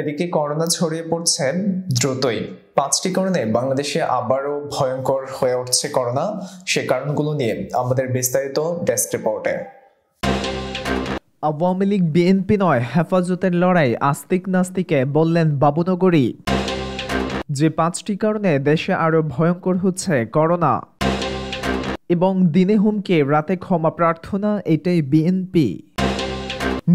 এদিকে করোনা ছড়িয়ে পড়ছে দ্রুতই পাঁচটি কারণে বাংলাদেশে আবারও ভয়ঙ্কর হয়ে উঠছে করোনা সে কারণগুলো নিয়ে আমাদের বিস্তারিত ডেস্ক রিপোর্টে আওয়ামী লীগ বিএনপি নয় হেফাজতের লড়াই আস্তিক নাস্তিকে বললেন বাবুনগরী যে পাঁচটি কারণে দেশে আরো ভয়ঙ্কর হচ্ছে করোনা এবং দিনে হুমকে রাতে ক্ষমা প্রার্থনা এটাই বিএনপি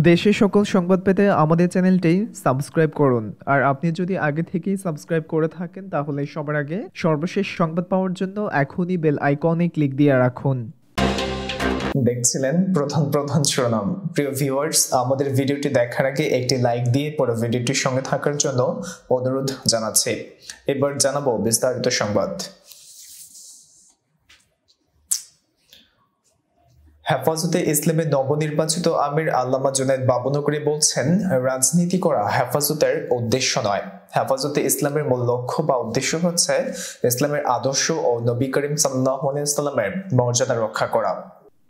দেশের সকল সংবাদ পেতে আমাদের চ্যানেলটি সাবস্ক্রাইব করুন আর আপনি যদি আগে থেকেই সাবস্ক্রাইব করে থাকেন তাহলে সবার আগে সর্বশেষ সংবাদ পাওয়ার জন্য এখনই বেল আইকনে ক্লিক দিয়ে রাখুন দেখছিলেন প্রথম প্রধান শিরোনাম প্রিয় ভিউয়ার্স আমাদের ভিডিওটি দেখার আগে একটি লাইক দিয়ে পরে ভিডিওটির সঙ্গে থাকার জন্য অনুরোধ জানাচ্ছি এবার জানাবো বিস্তারিত সংবাদ হেফাজতে ইসলামের নবনির্বাচিত আমির আল্লামা জুনায়দ বাবনগরী বলছেন রাজনীতি করা হেফাজতের উদ্দেশ্য নয় হেফাজতে ইসলামের মূল লক্ষ্য বা উদ্দেশ্য হচ্ছে ইসলামের আদর্শ ও নবী করিম সাল্লাহ সাল্লামের মর্যাদা রক্ষা করা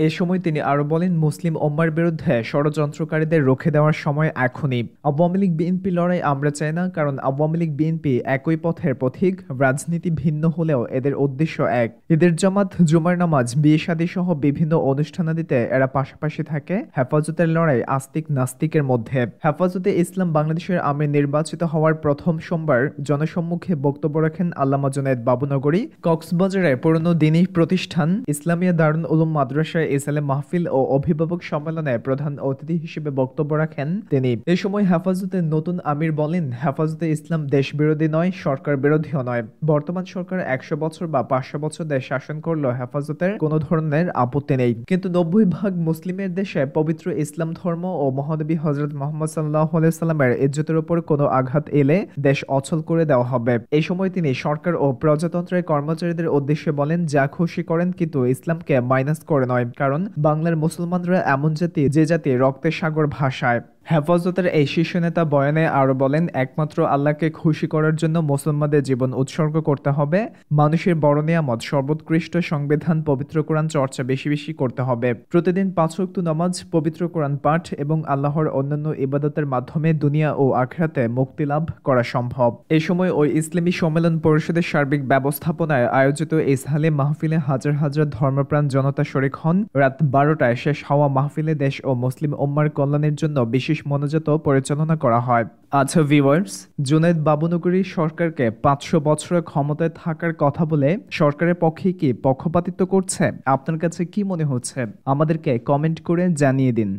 এ সময় তিনি আরও বলেন মুসলিম ওম্মার বিরুদ্ধে ষড়যন্ত্রকারীদের রুখে দেওয়ার সময় এখনই আওয়ামী লীগ বিএনপি লড়াই আমরা চাই না কারণ আওয়ামী লীগ বিএনপি একই পথের পথিক রাজনীতি ভিন্ন হলেও এদের উদ্দেশ্য এক এদের জামাত জুমার নামাজ বিয়ে শাদী সহ বিভিন্ন অনুষ্ঠানাদিতে এরা পাশাপাশি থাকে হেফাজতের লড়াই আস্তিক নাস্তিকের মধ্যে হেফাজতে ইসলাম বাংলাদেশের আমির নির্বাচিত হওয়ার প্রথম সোমবার জনসম্মুখে বক্তব্য রাখেন আল্লামা জুনায়দ বাবুনগরী কক্সবাজারে পুরনো দিনী প্রতিষ্ঠান ইসলামিয়া দারুন উলুম মাদ্রাসায় ইসলাম মাহফিল ও অভিভাবক সম্মেলনে প্রধান অতিথি হিসেবে বক্তব্য রাখেন তিনি এ সময় হেফাজতের নতুন আমির বলেন হেফাজতে ইসলাম দেশ বিরোধী নয় সরকার বিরোধীও নয় বর্তমান সরকার একশো বছর বা পাঁচশো বছর দেশ শাসন করলেও হেফাজতের কোনো ধরনের আপত্তি নেই কিন্তু নব্বই ভাগ মুসলিমের দেশে পবিত্র ইসলাম ধর্ম ও মহানবী হজরত মোহাম্মদ সাল্লাহ সাল্লামের ইজ্জতের উপর কোনো আঘাত এলে দেশ অচল করে দেওয়া হবে এ সময় তিনি সরকার ও প্রজাতন্ত্রের কর্মচারীদের উদ্দেশ্যে বলেন যা খুশি করেন কিন্তু ইসলামকে মাইনাস করে নয় কারণ বাংলার মুসলমানরা এমন জাতি যে জাতি রক্তের সাগর ভাষায় হেফাজতের এই শীর্ষ নেতা বয়ানে আরও বলেন একমাত্র আল্লাহকে খুশি করার জন্য মুসলমানদের জীবন উৎসর্গ করতে হবে মানুষের বড় নিয়ামত সর্বোৎকৃষ্ট সংবিধান পবিত্র কোরআন চর্চা বেশি বেশি করতে হবে প্রতিদিন পাঁচ ওয়াক্ত নামাজ পবিত্র কোরআন পাঠ এবং আল্লাহর অন্যান্য ইবাদতের মাধ্যমে দুনিয়া ও আখরাতে মুক্তি লাভ করা সম্ভব এ সময় ওই ইসলামী সম্মেলন পরিষদের সার্বিক ব্যবস্থাপনায় আয়োজিত ইসহালে মাহফিলে হাজার হাজার ধর্মপ্রাণ জনতা শরিক হন রাত বারোটায় শেষ হওয়া মাহফিলে দেশ ও মুসলিম ওম্মার কল্যাণের জন্য বিশেষ বিশেষ মোনাজাতও পরিচালনা করা হয় আচ্ছা ভিওয়ার্স জুনেদ বাবুনগরী সরকারকে পাঁচশো বছরের ক্ষমতায় থাকার কথা বলে সরকারের পক্ষে কি পক্ষপাতিত্ব করছে আপনার কাছে কি মনে হচ্ছে আমাদেরকে কমেন্ট করে জানিয়ে দিন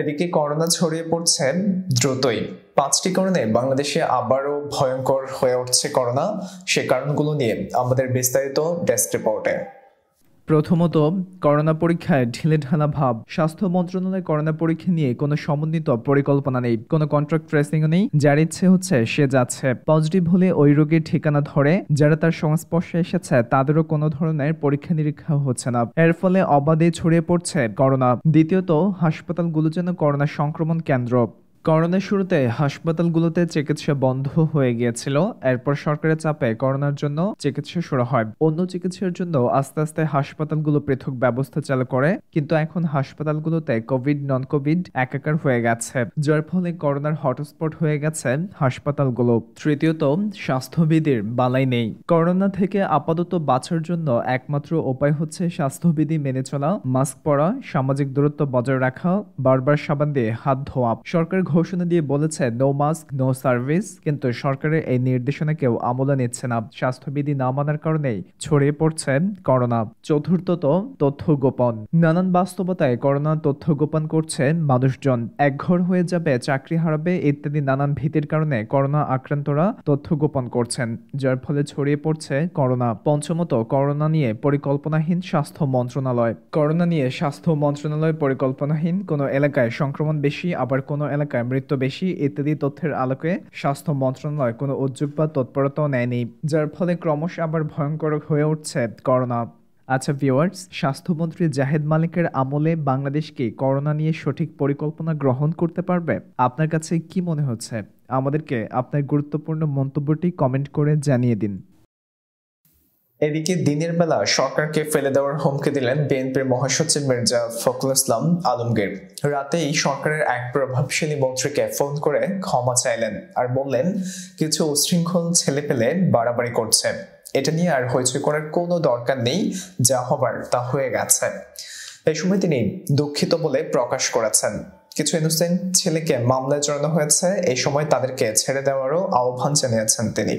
এদিকে করোনা ছড়িয়ে পড়ছে দ্রুতই পাঁচটি কারণে বাংলাদেশে আবারও ভয়ঙ্কর হয়ে উঠছে করোনা সে কারণগুলো নিয়ে আমাদের বিস্তারিত ডেস্ক রিপোর্টে প্রথমত করোনা পরীক্ষায় ঢিলে ঢালা ভাব স্বাস্থ্য মন্ত্রণালয় করোনা পরীক্ষা নিয়ে কোনো সমন্বিত পরিকল্পনা নেই কোনো কন্ট্রাক্ট ট্রেসিংও নেই যার ইচ্ছে হচ্ছে সে যাচ্ছে পজিটিভ হলে ওই রোগীর ঠিকানা ধরে যারা তার সংস্পর্শে এসেছে তাদেরও কোনো ধরনের পরীক্ষা নিরীক্ষা হচ্ছে না এর ফলে অবাধে ছড়িয়ে পড়ছে করোনা দ্বিতীয়ত হাসপাতালগুলো যেন করোনা সংক্রমণ কেন্দ্র করোনার শুরুতে হাসপাতালগুলোতে চিকিৎসা বন্ধ হয়ে গিয়েছিল এরপর সরকারের চাপে করোনার জন্য চিকিৎসা শুরু হয় অন্য চিকিৎসার জন্য আস্তে আস্তে হাসপাতালগুলো পৃথক ব্যবস্থা চালু করে কিন্তু এখন হাসপাতালগুলোতে কোভিড নন কোভিড একাকার হয়ে গেছে যার ফলে করোনার হটস্পট হয়ে গেছে হাসপাতালগুলো তৃতীয়ত স্বাস্থ্যবিধির বালাই নেই করোনা থেকে আপাতত বাঁচার জন্য একমাত্র উপায় হচ্ছে স্বাস্থ্যবিধি মেনে চলা মাস্ক পরা সামাজিক দূরত্ব বজায় রাখা বারবার সাবান দিয়ে হাত ধোয়া সরকার ঘোষণা দিয়ে বলেছে নো মাস্ক নো সার্ভিস কিন্তু সরকারের এই নির্দেশনা কেউ আমলে নিচ্ছে না স্বাস্থ্যবিধি না মানার কারণেই ছড়িয়ে পড়ছে করোনা চতুর্থত তথ্য গোপন নানান বাস্তবতায় করোনা তথ্য গোপন করছে মানুষজন একঘর হয়ে যাবে চাকরি হারাবে ইত্যাদি নানান ভীতির কারণে করোনা আক্রান্তরা তথ্য গোপন করছেন যার ফলে ছড়িয়ে পড়ছে করোনা পঞ্চমত করোনা নিয়ে পরিকল্পনাহীন স্বাস্থ্য মন্ত্রণালয় করোনা নিয়ে স্বাস্থ্য মন্ত্রণালয় পরিকল্পনাহীন কোনো এলাকায় সংক্রমণ বেশি আবার কোনো এলাকায় মৃত্যু বেশি ইত্যাদি তথ্যের আলোকে স্বাস্থ্য মন্ত্রণালয় কোনো উদ্যোগ বা তৎপরতাও নেয়নি যার ফলে ক্রমশ আবার ভয়ঙ্কর হয়ে উঠছে করোনা আচ্ছা ভিওয়ার্স স্বাস্থ্যমন্ত্রী জাহেদ মালিকের আমলে বাংলাদেশ কি করোনা নিয়ে সঠিক পরিকল্পনা গ্রহণ করতে পারবে আপনার কাছে কি মনে হচ্ছে আমাদেরকে আপনার গুরুত্বপূর্ণ মন্তব্যটি কমেন্ট করে জানিয়ে দিন এদিকে দিনের বেলা সরকারকে ফেলে দেওয়ার হুমকি দিলেন বিএনপির মহাসচিব মির্জা ফখরুল ইসলাম আলমগীর রাতেই সরকারের এক প্রভাবশালী মন্ত্রীকে ফোন করে ক্ষমা চাইলেন আর বললেন কিছু উশৃঙ্খল ছেলে পেলে বাড়াবাড়ি করছে এটা নিয়ে আর হইচই করার কোনো দরকার নেই যা হবার তা হয়ে গেছে এই সময় তিনি দুঃখিত বলে প্রকাশ করেছেন কিছু ইনোসেন্ট ছেলেকে মামলায় জড়ানো হয়েছে এই সময় তাদেরকে ছেড়ে দেওয়ারও আহ্বান জানিয়েছেন তিনি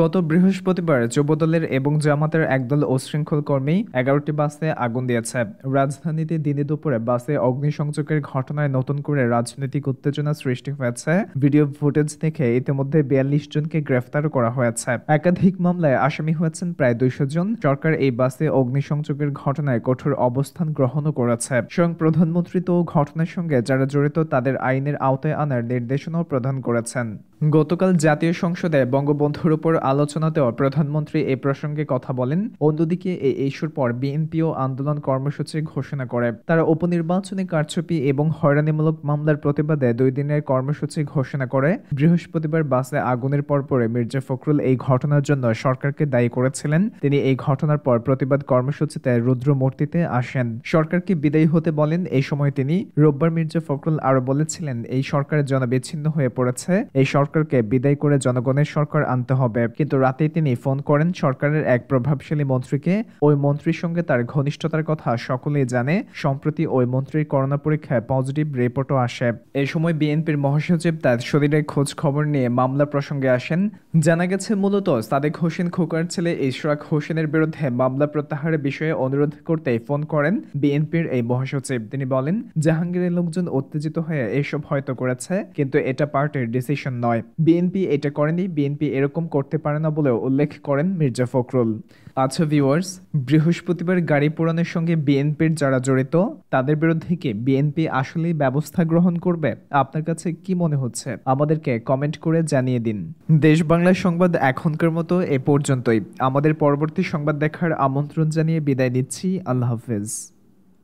গত বৃহস্পতিবার যুবদলের এবং জামাতের একদল অশৃঙ্খল কর্মী এগারোটি বাসে আগুন দিয়েছে রাজধানীতে দিনে দুপুরে বাসে অগ্নিসংযোগের ঘটনায় নতুন করে রাজনৈতিক উত্তেজনা সৃষ্টি হয়েছে ভিডিও ফুটেজ দেখে ইতিমধ্যে বিয়াল্লিশ জনকে গ্রেফতার করা হয়েছে একাধিক মামলায় আসামি হয়েছেন প্রায় দুইশো জন সরকার এই বাসে অগ্নিসংযোগের ঘটনায় কঠোর অবস্থান গ্রহণও করেছে স্বয়ং প্রধানমন্ত্রী তো ঘটনার সঙ্গে যারা জড়িত তাদের আইনের আওতায় আনার নির্দেশনাও প্রদান করেছেন গতকাল জাতীয় সংসদে বঙ্গবন্ধুর উপর আলোচনাতেও প্রধানমন্ত্রী এ প্রসঙ্গে কথা বলেন অন্যদিকে এই ইস্যুর পর বিএনপিও আন্দোলন কর্মসূচি ঘোষণা করে তারা উপনির্বাচনী কারচুপি এবং হয়রানিমূলক মামলার প্রতিবাদে দুই দিনের কর্মসূচি ঘোষণা করে বৃহস্পতিবার বাসে আগুনের পর পরে মির্জা ফখরুল এই ঘটনার জন্য সরকারকে দায়ী করেছিলেন তিনি এই ঘটনার পর প্রতিবাদ কর্মসূচিতে রুদ্রমূর্তিতে আসেন সরকারকে বিদায়ী হতে বলেন এই সময় তিনি রোববার মির্জা ফখরুল আরও বলেছিলেন এই সরকার জনবিচ্ছিন্ন হয়ে পড়েছে এই সরকার সরকারকে বিদায় করে জনগণের সরকার আনতে হবে কিন্তু রাতে তিনি ফোন করেন সরকারের এক প্রভাবশালী মন্ত্রীকে ওই মন্ত্রীর সঙ্গে তার ঘনিষ্ঠতার কথা সকলেই জানে সম্প্রতি ওই মন্ত্রীর করোনা পরীক্ষায় পজিটিভ রিপোর্টও আসে এ সময় বিএনপির মহাসচিব তার শরীরের খোঁজ খবর নিয়ে মামলা প্রসঙ্গে আসেন জানা গেছে মূলত সাদেক হোসেন খোকার ছেলে ইশরাক হোসেনের বিরুদ্ধে মামলা প্রত্যাহারের বিষয়ে অনুরোধ করতে ফোন করেন বিএনপির এই মহাসচিব তিনি বলেন জাহাঙ্গীরের লোকজন উত্তেজিত হয়ে এসব হয়তো করেছে কিন্তু এটা পার্টির ডিসিশন নয় নয় বিএনপি এটা করেনি বিএনপি এরকম করতে পারে না বলেও উল্লেখ করেন মির্জা ফখরুল আচ্ছা ভিউয়ার্স বৃহস্পতিবার গাড়ি পোড়ানোর সঙ্গে বিএনপির যারা জড়িত তাদের বিরুদ্ধে কি বিএনপি আসলেই ব্যবস্থা গ্রহণ করবে আপনার কাছে কি মনে হচ্ছে আমাদেরকে কমেন্ট করে জানিয়ে দিন দেশ বাংলা সংবাদ এখনকার মতো এ পর্যন্তই আমাদের পরবর্তী সংবাদ দেখার আমন্ত্রণ জানিয়ে বিদায় নিচ্ছি আল্লাহ হাফেজ